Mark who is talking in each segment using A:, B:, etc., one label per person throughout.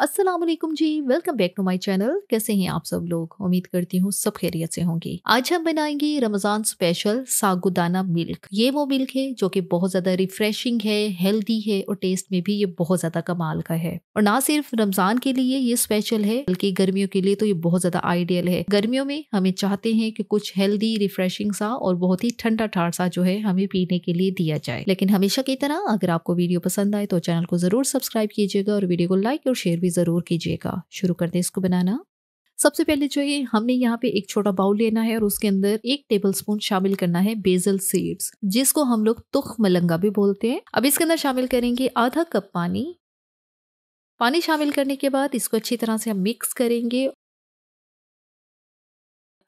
A: Aslam ji welcome back to my channel कैसे हैं आप सब लोग उम्मीद करती हूँ सब खैरियत से होंगी आज हम बनाएंगे रमजान स्पेशल सागुदाना मिल्क ये वो मिल्क है जो कि बहुत ज्यादा रिफ्रेशिंग है हेल्दी है और टेस्ट में भी ये बहुत ज्यादा कमाल का है और ना सिर्फ रमजान के लिए ये स्पेशल है बल्कि गर्मियों के लिए तो ये बहुत ज्यादा आइडियल है गर्मियों में हमें चाहते हैं कि कुछ हेल्दी रिफ्रेशिंग सा और बहुत ही ठंडा ठार सा जो है हमें पीने के लिए दिया जाए लेकिन हमेशा की तरह अगर आपको वीडियो पसंद आए तो चैनल को जरूर सब्सक्राइब कीजिएगा और वीडियो को लाइक और शेयर भी भी ज़रूर कीजिएगा शुरू कर दें इसको बनाना सबसे पहले जो है हमने यहाँ पे एक छोटा बाउल लेना है और उसके अंदर एक टेबल स्पून शामिल करना है बेजल सीड्स जिसको हम लोग तुख मलंगा भी बोलते हैं अब इसके अंदर शामिल करेंगे आधा कप पानी पानी शामिल करने के बाद इसको अच्छी तरह से हम मिक्स करेंगे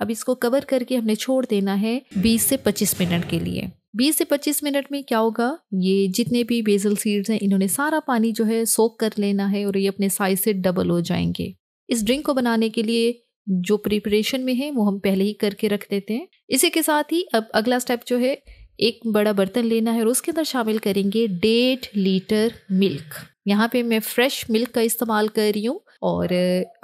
A: अब इसको कवर करके हमने छोड़ देना है 20 से 25 मिनट के लिए 20 से 25 मिनट में क्या होगा ये जितने भी बेजल सीड्स हैं इन्होंने सारा पानी जो है सोख कर लेना है और ये अपने साइज से डबल हो जाएंगे इस ड्रिंक को बनाने के लिए जो प्रिपरेशन में है वो हम पहले ही करके रख देते हैं इसी के साथ ही अब अगला स्टेप जो है एक बड़ा बर्तन लेना है और उसके अंदर शामिल करेंगे डेढ़ लीटर मिल्क यहाँ पे मैं फ्रेश मिल्क का इस्तेमाल कर रही हूँ और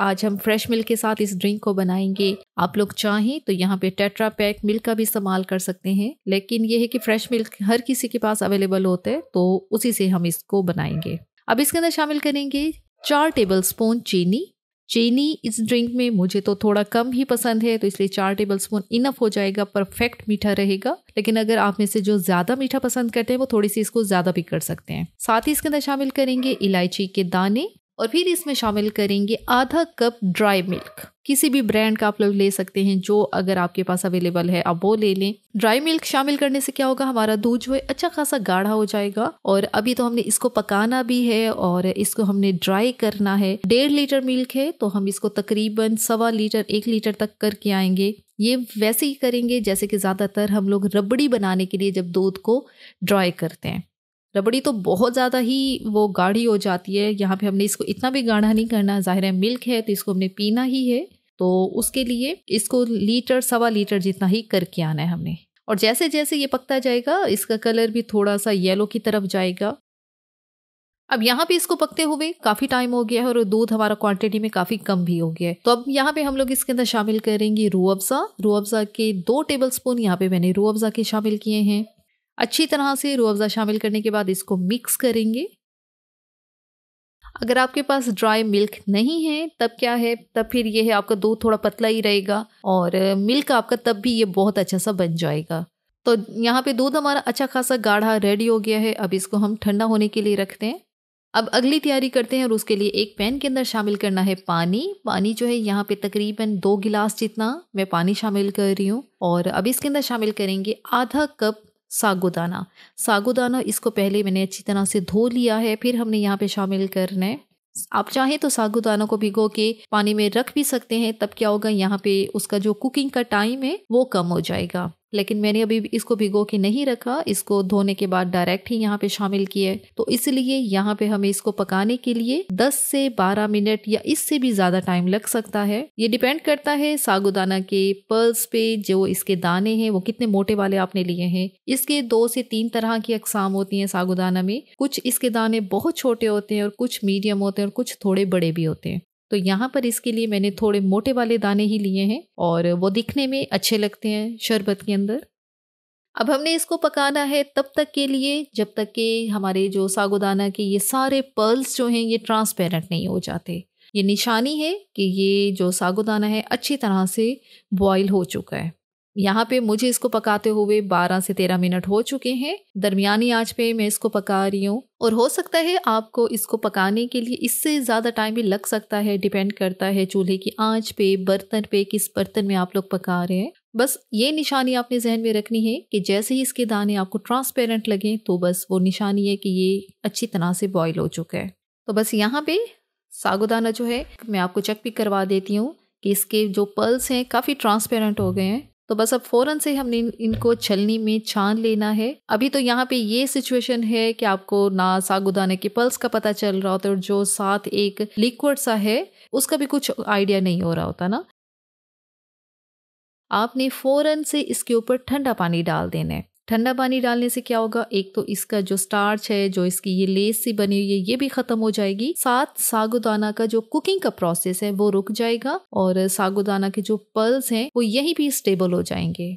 A: आज हम फ्रेश मिल्क के साथ इस ड्रिंक को बनाएंगे आप लोग चाहें तो यहाँ पे टेट्रा पैक मिल्क का भी इस्तेमाल कर सकते हैं लेकिन ये है कि फ्रेश मिल्क हर किसी के पास अवेलेबल होता है तो उसी से हम इसको बनाएंगे अब इसके अंदर शामिल करेंगे चार टेबल स्पून चीनी चीनी इस ड्रिंक में मुझे तो थोड़ा कम ही पसंद है तो इसलिए चार टेबल स्पून इनफ हो जाएगा परफेक्ट मीठा रहेगा लेकिन अगर आप में से जो ज़्यादा मीठा पसंद करते हैं वो थोड़ी सी इसको ज़्यादा भी कर सकते हैं साथ ही इसके अंदर शामिल करेंगे इलायची के दाने और फिर इसमें शामिल करेंगे आधा कप ड्राई मिल्क किसी भी ब्रांड का आप लोग ले सकते हैं जो अगर आपके पास अवेलेबल है आप वो ले लें ड्राई मिल्क शामिल करने से क्या होगा हमारा दूध जो है अच्छा खासा गाढ़ा हो जाएगा और अभी तो हमने इसको पकाना भी है और इसको हमने ड्राई करना है डेढ़ लीटर मिल्क है तो हम इसको तकरीबन सवा लीटर एक लीटर तक करके आएंगे ये वैसे ही करेंगे जैसे कि ज़्यादातर हम लोग रबड़ी बनाने के लिए जब दूध को ड्राई करते हैं रबड़ी तो बहुत ज़्यादा ही वो गाढ़ी हो जाती है यहाँ पे हमने इसको इतना भी गाढ़ा नहीं करना ज़ाहिर है मिल्क है तो इसको हमने पीना ही है तो उसके लिए इसको लीटर सवा लीटर जितना ही करके आना है हमने और जैसे जैसे ये पकता जाएगा इसका कलर भी थोड़ा सा येलो की तरफ जाएगा अब यहाँ पे इसको पकते हुए काफ़ी टाइम हो गया है और दूध हमारा क्वांटिटी में काफ़ी कम भी हो गया है तो अब यहाँ पे हम लोग इसके अंदर शामिल करेंगे रू अफ़ा रू अफज़ा के दो टेबल स्पून यहाँ पर मैंने रू अफज़ा के शामिल किए हैं अच्छी तरह से रू अफ़ज़ा शामिल करने के बाद इसको मिक्स करेंगे अगर आपके पास ड्राई मिल्क नहीं है तब क्या है तब फिर ये है आपका दूध थोड़ा पतला ही रहेगा और मिल्क आपका तब भी ये बहुत अच्छा सा बन जाएगा तो यहाँ पे दूध हमारा अच्छा खासा गाढ़ा रेडी हो गया है अब इसको हम ठंडा होने के लिए रखते हैं अब अगली तैयारी करते हैं और उसके लिए एक पैन के अंदर शामिल करना है पानी पानी जो है यहाँ पे तकरीबन दो गिलास जितना मैं पानी शामिल कर रही हूँ और अब इसके अंदर शामिल करेंगे आधा कप सागुदाना सागुदाना इसको पहले मैंने अच्छी तरह से धो लिया है फिर हमने यहाँ पे शामिल करना है आप चाहें तो सागुदाना को भिगो के पानी में रख भी सकते हैं तब क्या होगा यहाँ पे उसका जो कुकिंग का टाइम है वो कम हो जाएगा लेकिन मैंने अभी इसको भिगो के नहीं रखा इसको धोने के बाद डायरेक्ट ही यहाँ पे शामिल किए तो इसलिए यहाँ पे हमें इसको पकाने के लिए 10 से 12 मिनट या इससे भी ज़्यादा टाइम लग सकता है ये डिपेंड करता है सागुदाना के पर्ल्स पे जो इसके दाने हैं वो कितने मोटे वाले आपने लिए हैं इसके दो से तीन तरह की अकसाम होती हैं सागुदाना में कुछ इसके दाने बहुत छोटे होते हैं और कुछ मीडियम होते हैं और कुछ थोड़े बड़े भी होते हैं तो यहाँ पर इसके लिए मैंने थोड़े मोटे वाले दाने ही लिए हैं और वो दिखने में अच्छे लगते हैं शरबत के अंदर अब हमने इसको पकाना है तब तक के लिए जब तक कि हमारे जो सागुदाना के ये सारे पर्ल्स जो हैं ये ट्रांसपेरेंट नहीं हो जाते ये निशानी है कि ये जो सागुदाना है अच्छी तरह से बॉयल हो चुका है यहाँ पे मुझे इसको पकाते हुए 12 से 13 मिनट हो चुके हैं दरमियानी आंच पे मैं इसको पका रही हूँ और हो सकता है आपको इसको पकाने के लिए इससे ज़्यादा टाइम भी लग सकता है डिपेंड करता है चूल्हे की आंच पे बर्तन पे किस बर्तन में आप लोग पका रहे हैं बस ये निशानी आपने जहन में रखनी है कि जैसे ही इसके दाने आपको ट्रांसपेरेंट लगें तो बस वो निशानी है कि ये अच्छी तरह से बॉयल हो चुका है तो बस यहाँ पे सागुदाना जो है मैं आपको चेक भी करवा देती हूँ कि इसके जो पल्स हैं काफ़ी ट्रांसपेरेंट हो गए हैं तो बस अब फ़ौरन से हमने इनको छलनी में छान लेना है अभी तो यहाँ पे ये सिचुएशन है कि आपको ना सागुदाने के पल्स का पता चल रहा होता है और जो साथ एक लिक्विड सा है उसका भी कुछ आइडिया नहीं हो रहा होता ना आपने फ़ौरन से इसके ऊपर ठंडा पानी डाल देना है ठंडा पानी डालने से क्या होगा एक तो इसका जो स्टार्च है जो इसकी ये लेस सी बनी हुई है ये भी खत्म हो जाएगी साथ सागुदाना का जो कुकिंग का प्रोसेस है वो रुक जाएगा और सागुदाना के जो पर्ल्स हैं वो यहीं भी स्टेबल हो जाएंगे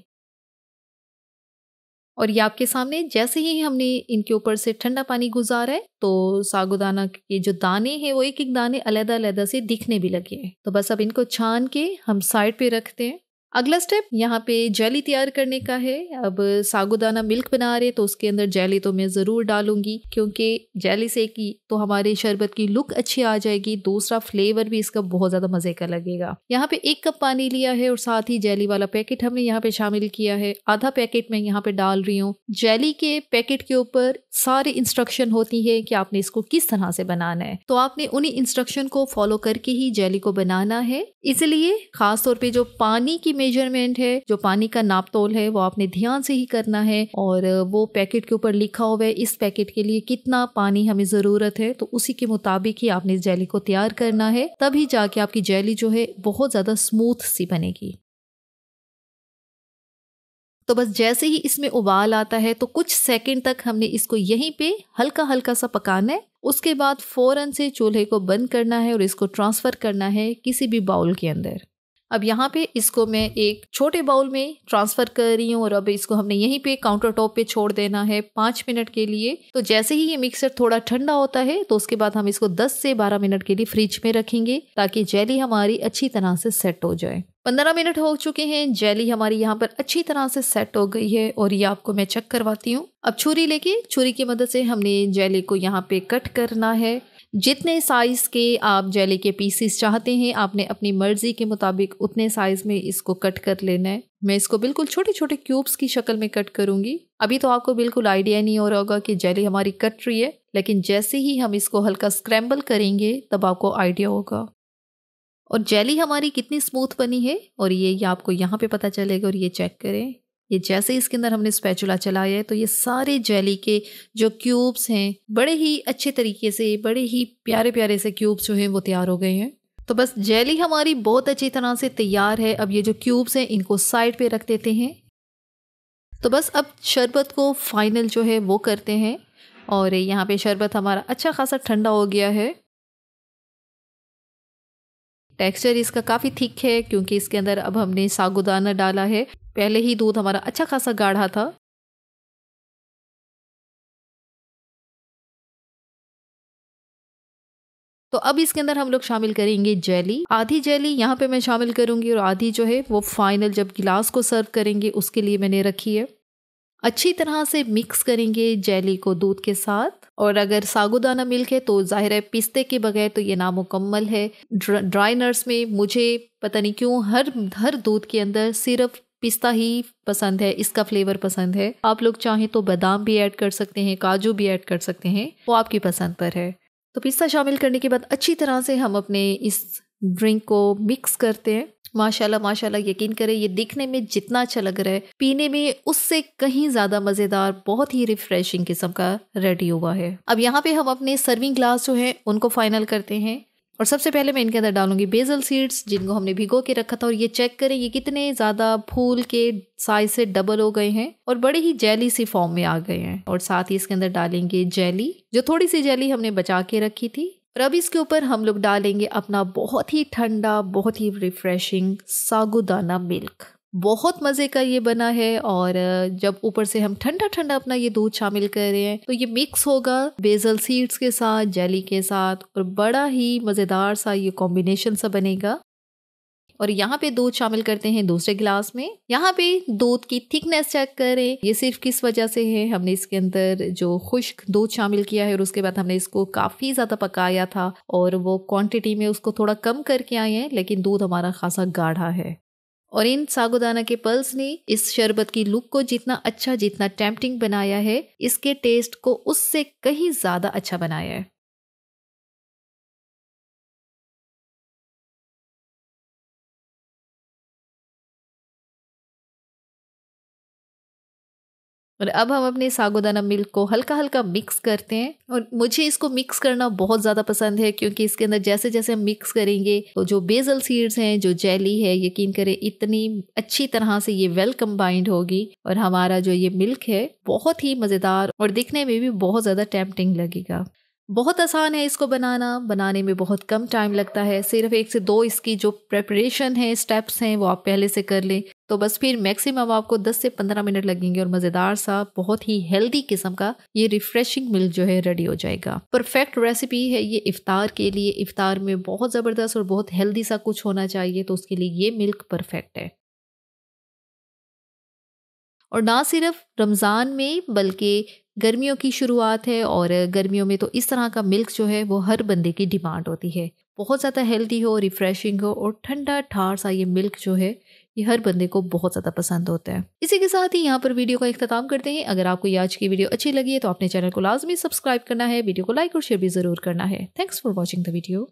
A: और ये आपके सामने जैसे ही हमने इनके ऊपर से ठंडा पानी गुजारा है तो सागुदाना के जो दाने हैं वो एक एक दाने अलहदा अलहदा से दिखने भी लगे हैं तो बस अब इनको छान के हम साइड पे रखते हैं अगला स्टेप यहाँ पे जेली तैयार करने का है अब सागुदाना मिल्क बना रहे तो उसके अंदर जेली तो मैं ज़रूर डालूंगी क्योंकि जेली से की तो हमारे शरबत की लुक अच्छी आ जाएगी दूसरा फ्लेवर भी इसका बहुत ज़्यादा मज़े का लगेगा यहाँ पे एक कप पानी लिया है और साथ ही जेली वाला पैकेट हमने यहाँ पे शामिल किया है आधा पैकेट मैं यहाँ पे डाल रही हूँ जेली के पैकेट के ऊपर सारे इंस्ट्रक्शन होती है कि आपने इसको किस तरह से बनाना है तो आपने उन्हीं इंस्ट्रक्शन को फॉलो करके ही जेली को बनाना है इसलिए खासतौर पर जो पानी की मेजरमेंट है जो पानी का नाप तोल है वो आपने ध्यान से ही करना है और वो पैकेट के ऊपर लिखा हुआ है इस पैकेट के लिए कितना पानी हमें ज़रूरत है तो उसी के मुताबिक ही आपने इस जेली को तैयार करना है तभी जाके आपकी जेली जो है बहुत ज़्यादा स्मूथ सी बनेगी तो बस जैसे ही इसमें उबाल आता है तो कुछ सेकंड तक हमने इसको यहीं पे हल्का हल्का सा पकाना है उसके बाद फ़ौरन से चूल्हे को बंद करना है और इसको ट्रांसफ़र करना है किसी भी बाउल के अंदर अब यहाँ पे इसको मैं एक छोटे बाउल में ट्रांसफ़र कर रही हूँ और अब इसको हमने यहीं पे काउंटर टॉप पे छोड़ देना है पांच मिनट के लिए तो जैसे ही ये मिक्सर थोड़ा ठंडा होता है तो उसके बाद हम इसको 10 से 12 मिनट के लिए फ्रिज में रखेंगे ताकि जेली हमारी अच्छी तरह से सेट हो जाए पंद्रह मिनट हो चुके हैं जेली हमारी यहाँ पर अच्छी तरह से सेट हो गई है और ये आपको मैं चेक करवाती हूँ अब छुरी लेके छुरी की मदद से हमने जेली को यहाँ पे कट करना है जितने साइज़ के आप जेली के पीसीस चाहते हैं आपने अपनी मर्ज़ी के मुताबिक उतने साइज़ में इसको कट कर लेना है मैं इसको बिल्कुल छोटे छोटे क्यूब्स की शक्ल में कट करूँगी अभी तो आपको बिल्कुल आइडिया नहीं हो रहा होगा कि जेली हमारी कट रही है लेकिन जैसे ही हम इसको हल्का स्क्रैम्बल करेंगे तब आपको आइडिया होगा और जेली हमारी कितनी स्मूथ बनी है और ये, ये आपको यहाँ पे पता चलेगा और ये चेक करें ये जैसे ही इसके अंदर हमने स्पैचुला चलाया है तो ये सारे जेली के जो क्यूब्स हैं बड़े ही अच्छे तरीके से बड़े ही प्यारे प्यारे से क्यूब्स जो हैं वो तैयार हो गए हैं तो बस जेली हमारी बहुत अच्छी तरह से तैयार है अब ये जो क्यूब्स हैं इनको साइड पे रख देते हैं तो बस अब शरबत को फाइनल जो है वो करते हैं और यहाँ पे शरबत हमारा अच्छा खासा ठंडा हो गया है टेक्सचर इसका काफ़ी थिक है क्योंकि इसके अंदर अब हमने सागुदाना डाला है पहले ही दूध हमारा अच्छा खासा गाढ़ा था तो अब इसके अंदर हम लोग शामिल करेंगे जेली आधी जेली यहाँ पे मैं शामिल करूंगी और आधी जो है वो फाइनल जब गिलास को सर्व करेंगे उसके लिए मैंने रखी है अच्छी तरह से मिक्स करेंगे जेली को दूध के साथ और अगर सागुदाना मिल्क है तो जाहिर है पिस्ते के बगैर तो ये नामुकम्मल है ड्राई नर्स में मुझे पता नहीं क्यों हर हर दूध के अंदर सिर्फ पिस्ता ही पसंद है इसका फ्लेवर पसंद है आप लोग चाहें तो बादाम भी ऐड कर सकते हैं काजू भी ऐड कर सकते हैं वो आपकी पसंद पर है तो पिस्ता शामिल करने के बाद अच्छी तरह से हम अपने इस ड्रिंक को मिक्स करते हैं माशाल्लाह माशाल्लाह यकीन करें ये दिखने में जितना अच्छा लग रहा है पीने में उससे कहीं ज़्यादा मज़ेदार बहुत ही रिफ्रेशिंग किस्म का रेडी हुआ है अब यहाँ पे हम अपने सर्विंग ग्लास जो है उनको फाइनल करते हैं और सबसे पहले मैं इनके अंदर डालूंगी बेजल सीड्स जिनको हमने भिगो के रखा था और ये चेक करें ये कितने ज़्यादा फूल के साइज से डबल हो गए हैं और बड़े ही जेली सी फॉर्म में आ गए हैं और साथ ही इसके अंदर डालेंगे जेली जो थोड़ी सी जेली हमने बचा के रखी थी और अब इसके ऊपर हम लोग डालेंगे अपना बहुत ही ठंडा बहुत ही रिफ्रेशिंग सागुदाना मिल्क बहुत मज़े का ये बना है और जब ऊपर से हम ठंडा ठंडा अपना ये दूध शामिल कर रहे हैं तो ये मिक्स होगा बेजल सीड्स के साथ जेली के साथ और बड़ा ही मज़ेदार सा ये कॉम्बिनेशन सा बनेगा और यहाँ पे दूध शामिल करते हैं दूसरे गिलास में यहाँ पे दूध की थिकनेस चेक करें ये सिर्फ किस वजह से है हमने इसके अंदर जो खुश्क दूध शामिल किया है और उसके बाद हमने इसको काफ़ी ज़्यादा पकाया था और वो क्वांटिटी में उसको थोड़ा कम करके आए हैं लेकिन दूध हमारा खासा गाढ़ा है और इन सागुदाना के पल्स ने इस शरबत की लुक को जितना अच्छा जितना टेम्पटिंग बनाया है इसके टेस्ट को उससे कहीं ज्यादा अच्छा बनाया है और अब हम अपने सागोदाना मिल्क को हल्का हल्का मिक्स करते हैं और मुझे इसको मिक्स करना बहुत ज़्यादा पसंद है क्योंकि इसके अंदर जैसे जैसे हम मिक्स करेंगे तो जो बेजल सीड्स हैं जो जेली है यकीन करें इतनी अच्छी तरह से ये वेल कम्बाइंड होगी और हमारा जो ये मिल्क है बहुत ही मज़ेदार और दिखने में भी बहुत ज़्यादा टैम्पटिंग लगेगा बहुत आसान है इसको बनाना बनाने में बहुत कम टाइम लगता है सिर्फ एक से दो इसकी जो प्रेपरेशन है स्टेप्स हैं वो आप पहले से कर लें तो बस फिर मैक्सिमम आपको 10 से 15 मिनट लगेंगे और मज़ेदार सा बहुत ही हेल्दी किस्म का ये रिफ्रेशिंग मिल जो है रेडी हो जाएगा परफेक्ट रेसिपी है ये इफ्तार के लिए इफ्तार में बहुत ज़बरदस्त और बहुत हेल्दी सा कुछ होना चाहिए तो उसके लिए ये मिल्क परफेक्ट है और ना सिर्फ रमज़ान में बल्कि गर्मियों की शुरुआत है और गर्मियों में तो इस तरह का मिल्क जो है वो हर बंदे की डिमांड होती है बहुत ज़्यादा हेल्दी हो रिफ़्रेशिंग हो और ठंडा ठार सा ये मिल्क जो है ये हर बंदे को बहुत ज़्यादा पसंद होता है इसी के साथ ही यहाँ पर वीडियो का अख्ताम करते हैं अगर आपको ये आज की वीडियो अच्छी लगी है तो अपने चैनल को लाजमी सब्सक्राइब करना है वीडियो को लाइक और शेयर भी ज़रूर करना है thanks for watching the video